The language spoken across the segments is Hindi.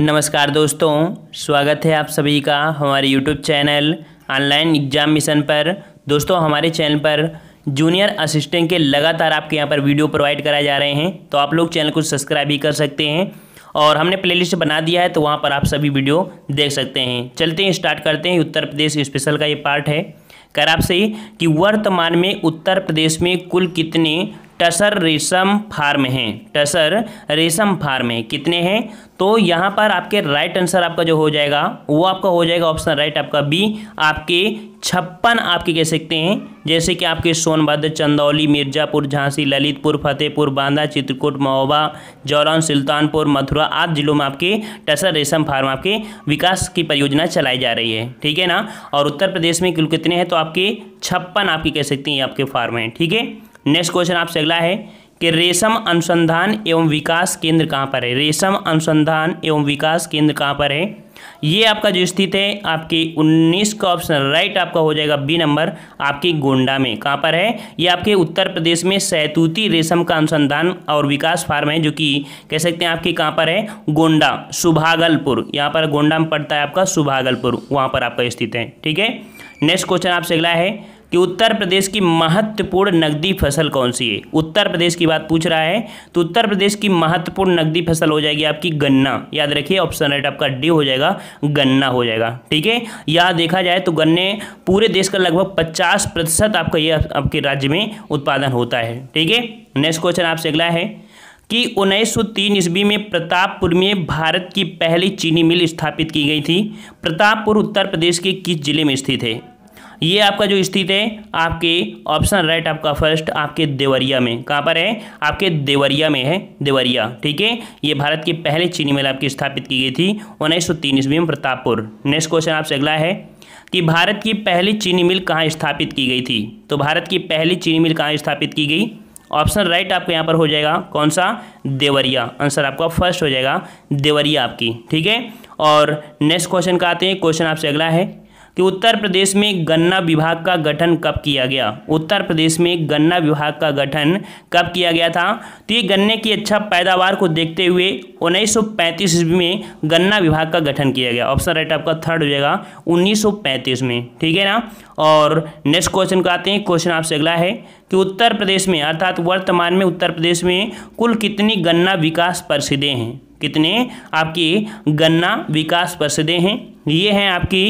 नमस्कार दोस्तों स्वागत है आप सभी का हमारे YouTube channel online exam mission पर दोस्तों हमारे चैनल पर जूनियर असिस्टेंट के लगातार आपके यहाँ पर वीडियो प्रोवाइड कराए जा रहे हैं तो आप लोग चैनल को सब्सक्राइब भी कर सकते हैं और हमने प्लेलिस्ट बना दिया है तो वहाँ पर आप सभी वीडियो देख सकते हैं चलते हैं स्टार्ट करते हैं उत्तर प्रदेश स्पेशल का ये पार्ट है कर आपसे कि वर्तमान में उत्तर प्रदेश में कुल कितने टसर रेशम फार्म हैं टसर रेशम फार्म हैं कितने हैं तो यहाँ पर आपके राइट आंसर आपका जो हो जाएगा वो आपका हो जाएगा ऑप्शन राइट आपका बी आपके छप्पन आपके कह सकते हैं जैसे कि आपके सोनभद्र चंदौली मिर्जापुर झांसी ललितपुर फतेहपुर बांदा चित्रकूट महोबा जौलान सुल्तानपुर मथुरा आदि जिलों में आपके टसर रेशम फार्म आपके विकास की परियोजना चलाई जा रही है ठीक है ना और उत्तर प्रदेश में कुल कितने हैं तो आपके छप्पन आपके कह सकते हैं आपके फार्म हैं ठीक है नेक्स्ट क्वेश्चन आपसे अगला है कि रेशम अनुसंधान एवं विकास केंद्र कहाँ पर है रेशम अनुसंधान एवं विकास केंद्र कहाँ पर है ये आपका जो स्थित है आपकी 19 का ऑप्शन राइट आपका हो जाएगा बी नंबर आपके गोंडा में कहाँ पर है ये आपके उत्तर प्रदेश में सैतूती रेशम का अनुसंधान और विकास फार्म है जो कि कह सकते हैं आपकी कहाँ पर है गोंडा सुभागलपुर यहाँ पर गोंडा में पड़ता है आपका सुभागलपुर वहाँ पर आपका स्थित है ठीक है नेक्स्ट क्वेश्चन आपसे अगला है कि उत्तर प्रदेश की महत्वपूर्ण नकदी फसल कौन सी है उत्तर प्रदेश की बात पूछ रहा है तो उत्तर प्रदेश की महत्वपूर्ण नकदी फसल हो जाएगी आपकी गन्ना याद रखिए ऑप्शन राइट आपका डी हो जाएगा गन्ना हो जाएगा ठीक है या देखा जाए तो गन्ने पूरे देश का लगभग पचास प्रतिशत आपका ये आपके राज्य में उत्पादन होता है ठीक है नेक्स्ट क्वेश्चन आपसे अगला है कि उन्नीस सौ तीन ईस्वी में प्रतापपुर में भारत की पहली चीनी मिल स्थापित की गई थी प्रतापपुर उत्तर प्रदेश के किस जिले में स्थित है ये आपका जो स्थित है आपके ऑप्शन राइट आपका फर्स्ट आपके देवरिया में कहाँ पर है आपके देवरिया में है देवरिया ठीक है ये भारत की पहले चीनी मिल आपकी स्थापित की गई थी उन्नीस सौ तीन ईस्वी में प्रतापपुर नेक्स्ट क्वेश्चन आपसे अगला है कि भारत की पहली चीनी मिल कहाँ स्थापित की गई थी तो भारत की पहली चीनी मिल कहाँ स्थापित की गई ऑप्शन राइट आपके यहाँ पर हो जाएगा कौन सा देवरिया आंसर आपका फर्स्ट हो जाएगा देवरिया आपकी ठीक है और नेक्स्ट क्वेश्चन का आते हैं क्वेश्चन आपसे अगला है कि उत्तर प्रदेश में गन्ना विभाग का गठन कब किया गया उत्तर प्रदेश में गन्ना विभाग का गठन कब किया गया था तो ये गन्ने की अच्छा पैदावार को देखते हुए उन्नीस ईस्वी में गन्ना विभाग का गठन किया गया ऑप्शन राइट आपका थर्ड हो जाएगा 1935 में ठीक है ना और नेक्स्ट क्वेश्चन को आते हैं क्वेश्चन आपसे अगला है कि उत्तर प्रदेश में अर्थात वर्तमान में उत्तर प्रदेश में कुल कितनी गन्ना विकास परिषदें हैं कितने आपकी गन्ना विकास परिषदें हैं ये हैं आपकी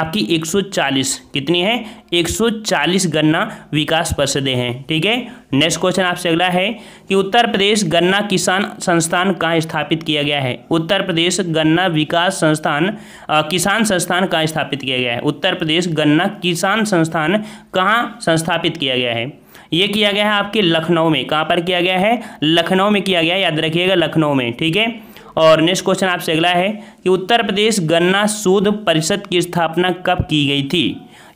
आपकी 140 कितनी है 140 गन्ना विकास परिषदें हैं ठीक है नेक्स्ट क्वेश्चन आपसे अगला है कि उत्तर प्रदेश गन्ना किसान संस्थान कहाँ स्थापित किया गया है उत्तर प्रदेश गन्ना विकास संस्थान आ, किसान संस्थान कहाँ स्थापित किया गया है उत्तर प्रदेश गन्ना किसान संस्थान कहाँ संस्थापित किया गया है ये किया गया है आपके लखनऊ में कहाँ पर किया गया है लखनऊ में किया गया याद रखिएगा लखनऊ में ठीक है और नेक्स्ट क्वेश्चन आपसे अगला है कि उत्तर प्रदेश गन्ना शोध परिषद की स्थापना कब की गई थी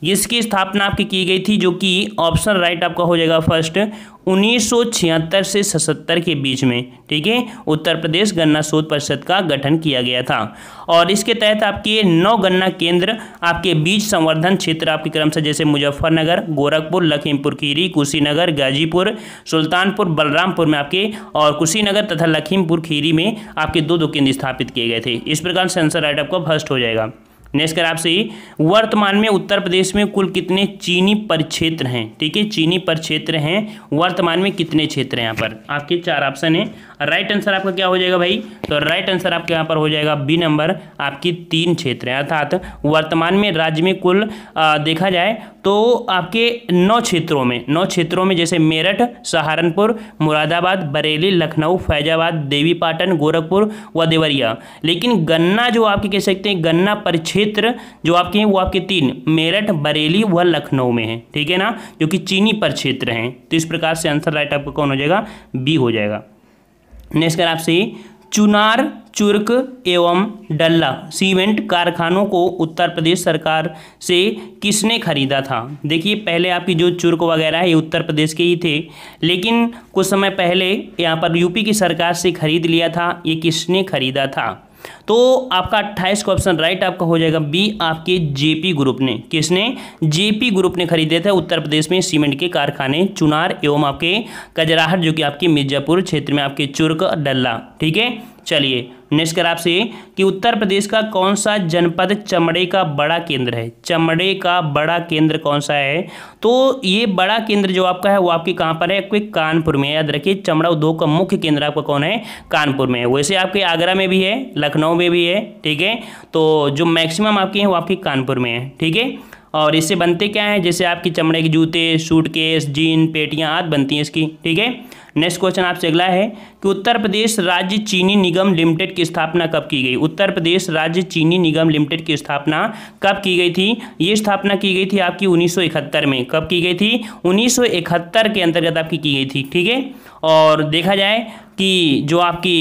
जिसकी स्थापना आपकी की गई थी जो कि ऑप्शन राइट आपका हो जाएगा फर्स्ट 1976 से 77 के बीच में ठीक है उत्तर प्रदेश गन्ना शोध परिषद का गठन किया गया था और इसके तहत आपके नौ गन्ना केंद्र आपके बीज संवर्धन क्षेत्र आपके क्रम से जैसे मुजफ्फरनगर गोरखपुर लखीमपुर खीरी कुशीनगर गाजीपुर सुल्तानपुर बलरामपुर में आपके और कुशीनगर तथा लखीमपुर खीरी में आपके दो दो केंद्र स्थापित किए गए थे इस प्रकार अधिकांश आंसर राइट आपका फर्स्ट हो जाएगा नेक्स्ट कर आपसे वर्तमान में उत्तर प्रदेश में कुल कितने चीनी परिक्षेत्र हैं ठीक है चीनी परिक्षेत्र हैं वर्तमान में कितने क्षेत्र हैं यहाँ पर आपके चार ऑप्शन है राइट आंसर आपका क्या हो जाएगा भाई तो राइट आंसर आपके यहाँ पर हो जाएगा बी नंबर आपकी तीन क्षेत्र हैं अर्थात वर्तमान में राज्य में कुल आ, देखा जाए तो आपके नौ क्षेत्रों में नौ क्षेत्रों में जैसे मेरठ सहारनपुर मुरादाबाद बरेली लखनऊ फैजाबाद देवीपाटन गोरखपुर व देवरिया लेकिन गन्ना जो आपके कह सकते हैं गन्ना परिक्षेत्र क्षेत्र जो आपके हैं वो आपके तीन मेरठ बरेली व लखनऊ में हैं ठीक है ना जो कि चीनी पर क्षेत्र हैं तो इस प्रकार से आंसर राइट आपका कौन हो जाएगा बी हो जाएगा नेक्स्ट कर आपसे चुनार चुर्क एवं डल्ला सीमेंट कारखानों को उत्तर प्रदेश सरकार से किसने खरीदा था देखिए पहले आपकी जो चुर्क वगैरह है ये उत्तर प्रदेश के ही थे लेकिन कुछ समय पहले यहाँ पर यूपी की सरकार से खरीद लिया था ये किसने खरीदा था तो आपका अट्ठाईस का ऑप्शन राइट आपका हो जाएगा बी आपके जेपी ग्रुप ने किसने जेपी ग्रुप ने खरीदे थे उत्तर प्रदेश में सीमेंट के कारखाने चुनार एवं आपके कजराहट जो कि आपके मिर्जापुर क्षेत्र में आपके चुर्क डल्ला ठीक है चलिए नेक्स्ट कर आपसे कि उत्तर प्रदेश का कौन सा जनपद चमड़े का बड़ा केंद्र है चमड़े का बड़ा केंद्र कौन सा है तो ये बड़ा केंद्र जो आपका है वो आपके कहाँ पर है आपके कानपुर में याद रखिए चमड़ा उद्योग का मुख्य केंद्र आपका कौन है कानपुर में है वैसे आपके आगरा में भी है लखनऊ में भी है ठीक है तो जो मैक्सिमम आपके हैं वो आपके कानपुर में है ठीक है और इससे बनते क्या हैं जैसे आपकी चमड़े के जूते सूटकेस जीन पेटियाँ आदि बनती हैं इसकी ठीक है नेक्स्ट क्वेश्चन आपसे अगला है कि उत्तर प्रदेश राज्य चीनी निगम लिमिटेड की स्थापना कब की गई उत्तर प्रदेश राज्य चीनी निगम लिमिटेड की स्थापना कब की गई थी ये स्थापना की गई थी आपकी 1971 में कब की गई थी 1971 के अंतर्गत आपकी की गई थी ठीक है और देखा जाए कि जो आपकी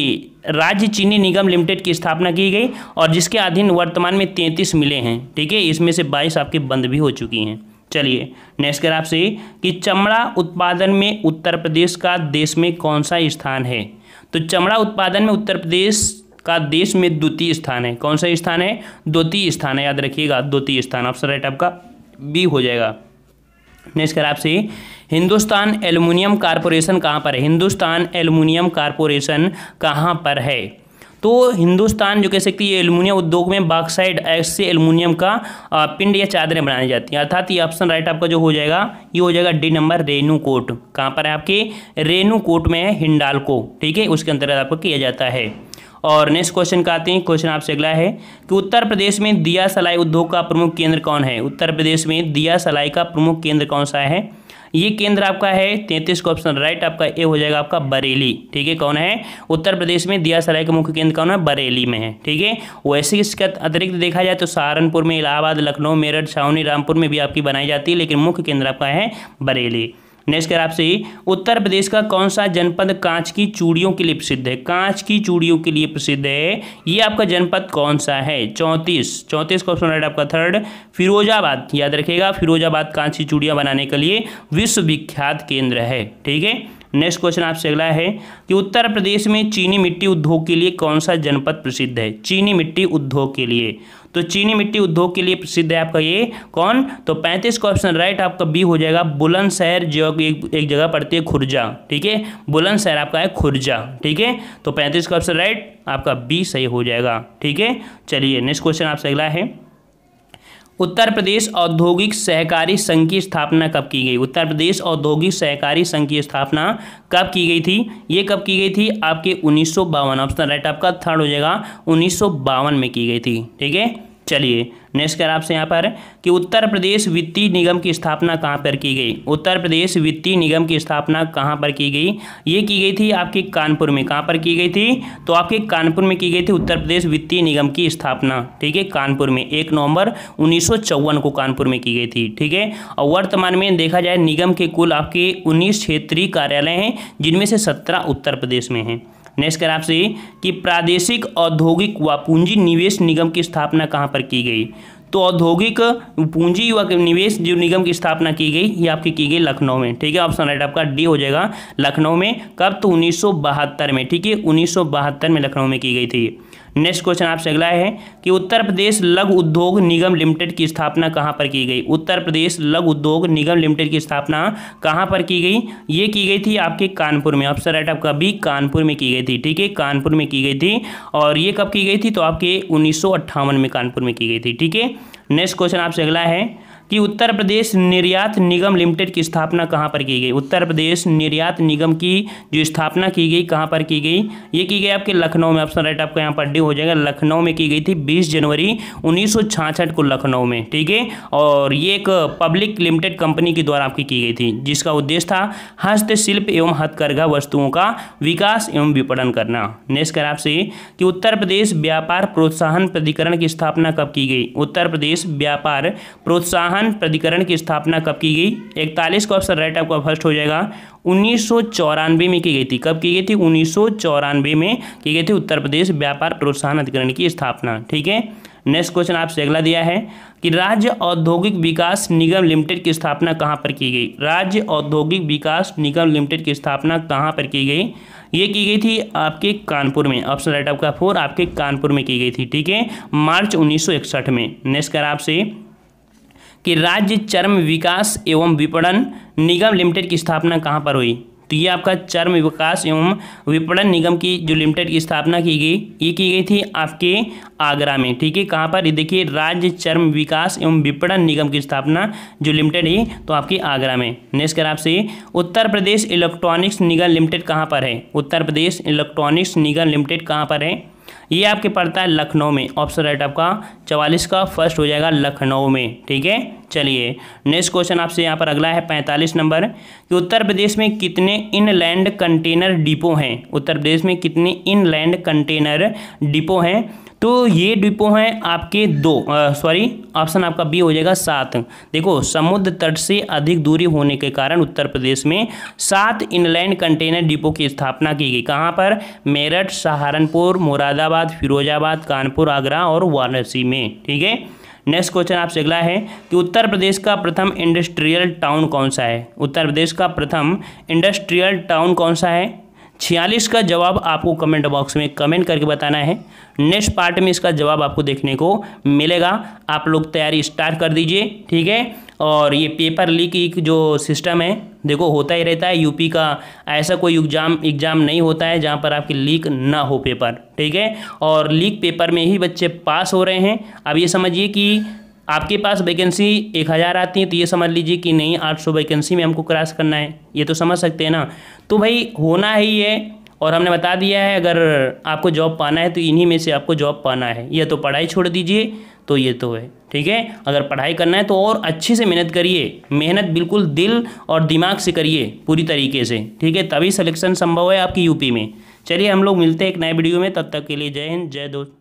राज्य चीनी निगम लिमिटेड की स्थापना की गई और जिसके अधीन वर्तमान में तैंतीस मिले हैं ठीक है इसमें से बाईस आपके बंद भी हो चुकी हैं चलिए नेक्स्ट कर आपसे कि चमड़ा उत्पादन में उत्तर प्रदेश का देश में कौन सा स्थान है तो चमड़ा उत्पादन में उत्तर प्रदेश का देश में द्वितीय स्थान है कौन सा स्थान है द्वितीय स्थान है याद रखिएगा द्वितीय स्थान ऑप्शन राइट आपका बी हो जाएगा नेक्स्ट कर आपसे हिंदुस्तान एल्युमिनियम कारपोरेशन कहाँ पर है हिंदुस्तान एल्युमिनियम कारपोरेशन कहाँ पर है तो हिंदुस्तान जो कह सकती है एलुमिनियम उद्योग में बाक्साइड एक्स से एलुमिनियम का पिंड या चादरें बनाई जाती हैं अर्थात ये ऑप्शन राइट आपका जो हो जाएगा ये हो जाएगा डी नंबर रेणुकोट कहाँ पर है आपके रेणुकोट में है हिंडालको ठीक है उसके अंतर्गत आपको किया जाता है और नेक्स्ट क्वेश्चन का आते हैं क्वेश्चन आपसे अगला है कि उत्तर प्रदेश में दिया सलाई उद्योग का प्रमुख केंद्र कौन है उत्तर प्रदेश में दिया सलाई का प्रमुख केंद्र कौन सा है ये केंद्र आपका है तैंतीस का ऑप्शन राइट आपका ए हो जाएगा आपका बरेली ठीक है कौन है उत्तर प्रदेश में दिया सराय का मुख्य केंद्र कौन है बरेली में है ठीक है वैसे इसके अतिरिक्त देखा जाए तो सहारनपुर में इलाहाबाद लखनऊ मेरठ छावनी रामपुर में भी आपकी बनाई जाती है लेकिन मुख्य केंद्र आपका है बरेली नेक्स्ट कर आपसे उत्तर प्रदेश का कौन सा जनपद कांच की चूड़ियों के लिए प्रसिद्ध है कांच की चूड़ियों के लिए प्रसिद्ध है ये आपका जनपद कौन सा है चौंतीस चौंतीस क्वेश्चन राइट आपका थर्ड फिरोजाबाद याद रखेगा फिरोजाबाद कांच की चूड़ियाँ बनाने के लिए विश्वविख्यात केंद्र है ठीक है नेक्स्ट क्वेश्चन आपसे अगला है कि उत्तर प्रदेश में चीनी मिट्टी उद्योग के लिए कौन सा जनपद प्रसिद्ध है चीनी मिट्टी उद्योग के लिए तो चीनी मिट्टी उद्योग के लिए प्रसिद्ध है आपका ये कौन तो पैंतीस का ऑप्शन राइट आपका बी हो जाएगा बुलंदशहर जो एक, एक जगह पड़ती है खुर्जा ठीक है बुलंदशहर आपका है खुर्जा ठीक है तो पैंतीस का ऑप्शन राइट आपका बी सही हो जाएगा ठीक है चलिए नेक्स्ट क्वेश्चन आपसे अगला है उत्तर प्रदेश औद्योगिक सहकारी संघ की स्थापना कब की गई उत्तर प्रदेश औद्योगिक सहकारी संघ की स्थापना कब की गई थी ये कब की गई थी आपके उन्नीस ऑप्शन राइट आपका थर्ड हो जाएगा उन्नीस में की गई थी ठीक है चलिए नेक्स्ट कर आपसे यहाँ पर कि उत्तर प्रदेश वित्तीय निगम की स्थापना कहाँ पर की गई उत्तर प्रदेश वित्तीय निगम की स्थापना कहाँ पर की गई ये की गई थी आपके कानपुर में कहाँ पर की गई थी तो आपके कानपुर में की गई थी उत्तर प्रदेश वित्तीय निगम की स्थापना ठीक है कानपुर में एक नवंबर उन्नीस को कानपुर में की गई थी ठीक है और वर्तमान में देखा जाए निगम के कुल आपके उन्नीस क्षेत्रीय कार्यालय हैं जिनमें से सत्रह उत्तर प्रदेश में हैं नेक्स्ट कर आपसे कि प्रादेशिक औद्योगिक व पूंजी निवेश निगम की स्थापना कहाँ पर की गई तो औद्योगिक पूंजी व निवेश जो निगम की स्थापना की गई ये आपकी की गई लखनऊ में ठीक है ऑप्शन राइट आपका डी हो जाएगा लखनऊ में कब तो उन्नीस में ठीक है उन्नीस में लखनऊ में की गई थी नेक्स्ट क्वेश्चन आपसे अगला है कि उत्तर प्रदेश लघु उद्योग निगम लिमिटेड की स्थापना कहाँ पर की गई उत्तर प्रदेश लघु उद्योग निगम लिमिटेड की स्थापना कहाँ पर की गई ये की गई थी आपके कानपुर में ऑप्शन राइट आपका बी कानपुर में की गई थी ठीक है कानपुर में की गई थी और ये कब की गई थी तो आपके उन्नीस में कानपुर में की गई थी ठीक है नेक्स्ट क्वेश्चन आपसे अगला है कि उत्तर प्रदेश निर्यात निगम लिमिटेड की स्थापना कहाँ पर की गई उत्तर प्रदेश निर्यात निगम की जो स्थापना की गई कहाँ पर की गई ये की गई आपके लखनऊ में ऑप्शन राइट आपका यहाँ पर डी हो जाएगा लखनऊ में की गई थी बीस जनवरी उन्नीस को लखनऊ में ठीक है और ये एक पब्लिक लिमिटेड कंपनी के द्वारा आपकी की गई थी जिसका उद्देश्य था हस्तशिल्प एवं हथकरघा वस्तुओं का विकास एवं विपणन करना नेक्स्ट कर आपसे कि उत्तर प्रदेश व्यापार प्रोत्साहन प्राधिकरण की स्थापना कब की गई उत्तर प्रदेश व्यापार प्रोत्साहन संविधान प्राधिकरण की स्थापना कब की गई इकतालीस का ऑप्शन राइट आपका फर्स्ट हो जाएगा उन्नीस में की गई थी कब की गई थी उन्नीस में की गई थी उत्तर प्रदेश व्यापार प्रोत्साहन अधिकरण की स्थापना ठीक है नेक्स्ट क्वेश्चन आपसे अगला दिया है कि राज्य औद्योगिक विकास निगम लिमिटेड की स्थापना कहाँ पर की गई राज्य औद्योगिक विकास निगम लिमिटेड की स्थापना कहाँ पर की गई ये की गई थी आपके कानपुर में ऑप्शन राइट आपका फोर आपके कानपुर में की गई थी ठीक है मार्च 1961 में नेक्स्ट कर आपसे कि राज्य चर्म विकास एवं विपणन निगम लिमिटेड की स्थापना कहाँ पर हुई तो ये आपका चर्म विकास एवं विपणन निगम की जो लिमिटेड की स्थापना की गई ये की गई थी आपके आगरा में ठीक है कहाँ पर ये देखिए राज्य चर्म विकास एवं विपणन निगम की स्थापना जो लिमिटेड है तो आपके आगरा में नेक्स्ट कर आपसे उत्तर प्रदेश इलेक्ट्रॉनिक्स निगम लिमिटेड कहाँ पर है उत्तर प्रदेश इलेक्ट्रॉनिक्स निगम लिमिटेड कहाँ पर है ये आपके पड़ता है लखनऊ में ऑप्शन राइट आपका चवालीस का फर्स्ट हो जाएगा लखनऊ में ठीक है चलिए नेक्स्ट क्वेश्चन आपसे यहाँ पर अगला है पैंतालीस नंबर कि उत्तर प्रदेश में कितने इनलैंड कंटेनर डिपो हैं उत्तर प्रदेश में कितने इनलैंड कंटेनर डिपो हैं तो ये डिपो हैं आपके दो सॉरी ऑप्शन आपका बी हो जाएगा सात देखो समुद्र तट से अधिक दूरी होने के कारण उत्तर प्रदेश में सात इनलैंड कंटेनर डिपो की स्थापना की गई कहाँ पर मेरठ सहारनपुर मुरादाबाद फिरोजाबाद कानपुर आगरा और वाराणसी में ठीक है नेक्स्ट क्वेश्चन आपसे अगला है कि उत्तर प्रदेश का प्रथम इंडस्ट्रियल टाउन कौन सा है उत्तर प्रदेश का प्रथम इंडस्ट्रियल टाउन कौन सा है छियालीस का जवाब आपको कमेंट बॉक्स में कमेंट करके बताना है नेक्स्ट पार्ट में इसका जवाब आपको देखने को मिलेगा आप लोग तैयारी स्टार्ट कर दीजिए ठीक है और ये पेपर लीक की जो सिस्टम है देखो होता ही रहता है यूपी का ऐसा कोई एग्ज़ाम एग्ज़ाम नहीं होता है जहाँ पर आपकी लीक ना हो पेपर ठीक है और लीक पेपर में ही बच्चे पास हो रहे हैं अब ये समझिए कि आपके पास वैकेंसी एक हज़ार आती है तो ये समझ लीजिए कि नहीं आठ सौ वैकेंसी में हमको क्रॉस करना है ये तो समझ सकते हैं ना तो भाई होना है ये और हमने बता दिया है अगर आपको जॉब पाना है तो इन्हीं में से आपको जॉब पाना है या तो पढ़ाई छोड़ दीजिए तो ये तो है ठीक है अगर पढ़ाई करना है तो और अच्छे से मेहनत करिए मेहनत बिल्कुल दिल और दिमाग से करिए पूरी तरीके से ठीक है तभी सिलेक्शन संभव है आपकी यूपी में चलिए हम लोग मिलते हैं एक नए वीडियो में तब तक के लिए जय हिंद जय दोस्त